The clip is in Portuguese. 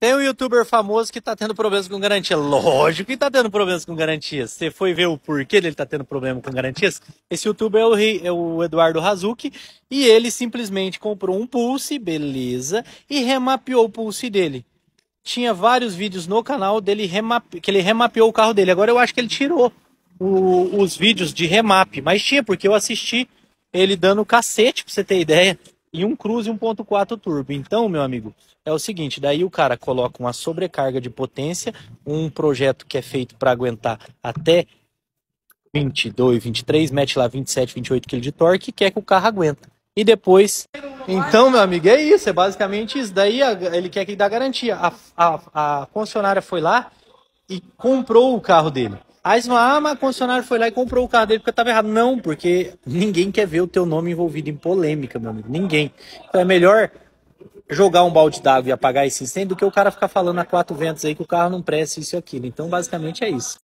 Tem um youtuber famoso que tá tendo problemas com garantia. Lógico que tá tendo problemas com garantias. Você foi ver o porquê dele tá tendo problema com garantias? Esse youtuber é o, é o Eduardo Razuki e ele simplesmente comprou um Pulse, beleza, e remapeou o Pulse dele. Tinha vários vídeos no canal dele remape, que ele remapeou o carro dele. Agora eu acho que ele tirou o, os vídeos de remap, mas tinha, porque eu assisti ele dando cacete, pra você ter ideia e um Cruze 1.4 turbo. Então, meu amigo, é o seguinte, daí o cara coloca uma sobrecarga de potência, um projeto que é feito para aguentar até 22, 23, mete lá 27, 28 kg de torque, que é que o carro aguenta. E depois, então, meu amigo, é isso, é basicamente isso. Daí ele quer que dá garantia. A, a, a concessionária foi lá e comprou o carro dele. Aí você fala, ah, mas o concessionário foi lá e comprou o carro dele porque estava errado. Não, porque ninguém quer ver o teu nome envolvido em polêmica, meu amigo. Ninguém. Então é melhor jogar um balde d'água e apagar esse incêndio do que o cara ficar falando a quatro ventos aí que o carro não presta isso e aquilo. Então, basicamente é isso.